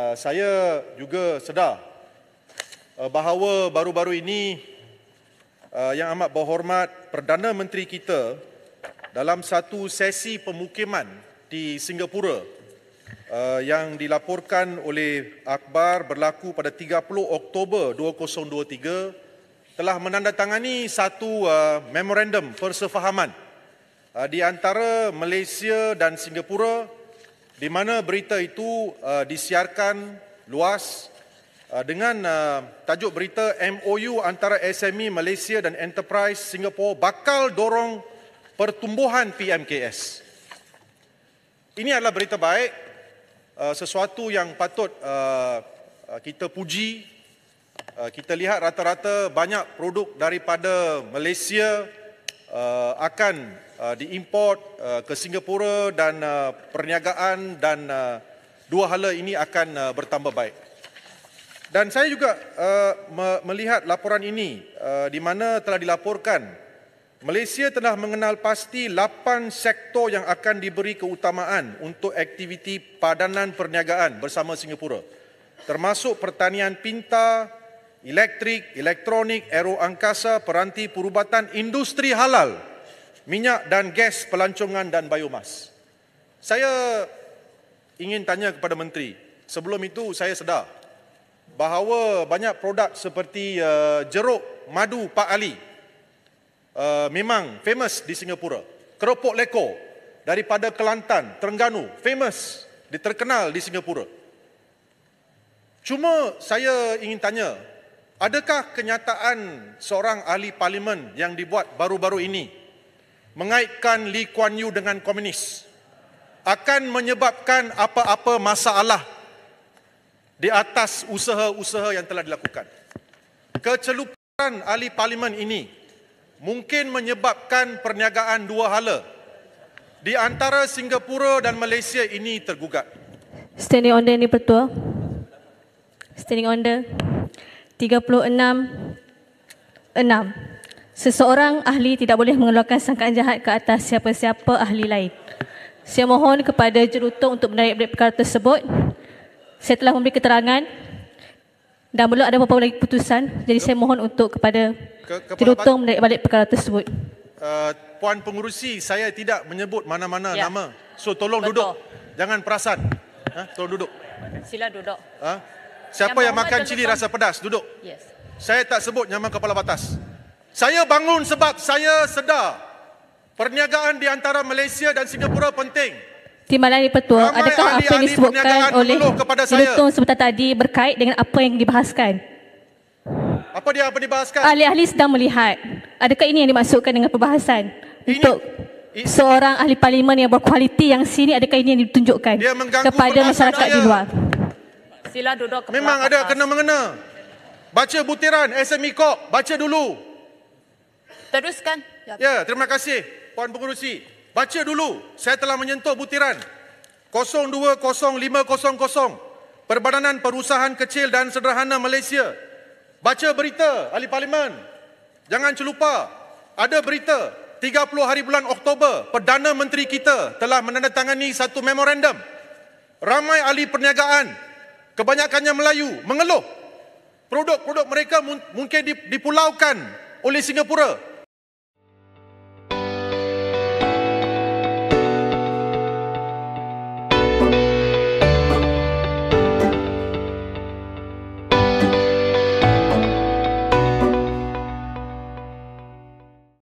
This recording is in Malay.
Uh, saya juga sedar uh, bahawa baru-baru ini uh, yang amat berhormat Perdana Menteri kita dalam satu sesi pemukiman di Singapura yang dilaporkan oleh Akbar berlaku pada 30 Oktober 2023 telah menandatangani satu memorandum persefahaman di antara Malaysia dan Singapura di mana berita itu uh, disiarkan luas uh, dengan uh, tajuk berita MOU antara SME Malaysia dan Enterprise Singapore bakal dorong pertumbuhan PMKS. Ini adalah berita baik, uh, sesuatu yang patut uh, uh, kita puji. Uh, kita lihat rata-rata banyak produk daripada Malaysia uh, akan Uh, diimport uh, ke Singapura dan uh, perniagaan dan dua hala ini akan bertambah baik. Dan saya juga melihat laporan ini di mana telah dilaporkan Malaysia telah mengenal pasti lapan sektor yang akan diberi keutamaan untuk aktiviti padanan perniagaan bersama Singapura. Termasuk pertanian pintar, elektrik, elektronik, aero peranti perubatan, industri halal minyak dan gas pelancongan dan biomas. Saya ingin tanya kepada menteri, sebelum itu saya sedar bahawa banyak produk seperti eh, jeruk madu Pak Ali eh, memang famous di Singapura. Keropok leko daripada Kelantan, Terengganu, famous, diterkenal di Singapura. Cuma saya ingin tanya, adakah kenyataan seorang ahli parlimen yang dibuat baru-baru ini mengaitkan Lee Kuan Yew dengan komunis akan menyebabkan apa-apa masalah di atas usaha-usaha yang telah dilakukan. Kecelupan ahli parlimen ini mungkin menyebabkan perniagaan dua hala di antara Singapura dan Malaysia ini tergugat. Standing order ini pertua. Standing order 36 6. Seseorang ahli tidak boleh mengeluarkan sangkaan jahat ke atas siapa-siapa ahli lain. Saya mohon kepada jurutong untuk menarik balik perkara tersebut. Saya telah memberi keterangan dan belum ada apa-apa lagi keputusan. Jadi saya mohon untuk kepada jurutong menarik balik perkara tersebut. Uh, Puan Pengurusi, saya tidak menyebut mana-mana ya. nama. So tolong Betul. duduk. Jangan perasan. Ha? Tolong duduk. Sila duduk. Ha? Siapa yang, yang makan cili rasa pedas, duduk. Yes. Saya tak sebut nama kepala batas. Saya bangun sebab saya sedar perniagaan di antara Malaysia dan Singapura penting. Timbalan Petua, Ramai adakah ahli apa yang disebutkan oleh Dutun sebentar tadi berkait dengan apa yang dibahaskan? Apa dia apa dibahaskan? Ahli-ahli sedang melihat. Adakah ini yang dimasukkan dengan perbahasan? Ini, Untuk i, seorang ahli parlimen yang berkualiti yang sini, adakah ini yang ditunjukkan kepada masyarakat ayah. di luar? Sila duduk Memang ada kena-mengena. Baca butiran, SME Corp, baca dulu. Teruskan. Ya. ya, terima kasih Puan Pengurusi. Baca dulu, saya telah menyentuh butiran 020500 Perbadanan Perusahaan Kecil dan Sederhana Malaysia. Baca berita, Ahli Parlimen. Jangan celupa, ada berita 30 hari bulan Oktober, Perdana Menteri kita telah menandatangani satu memorandum. Ramai ahli perniagaan, kebanyakannya Melayu, mengeluh produk-produk mereka mungkin dipulaukan oleh Singapura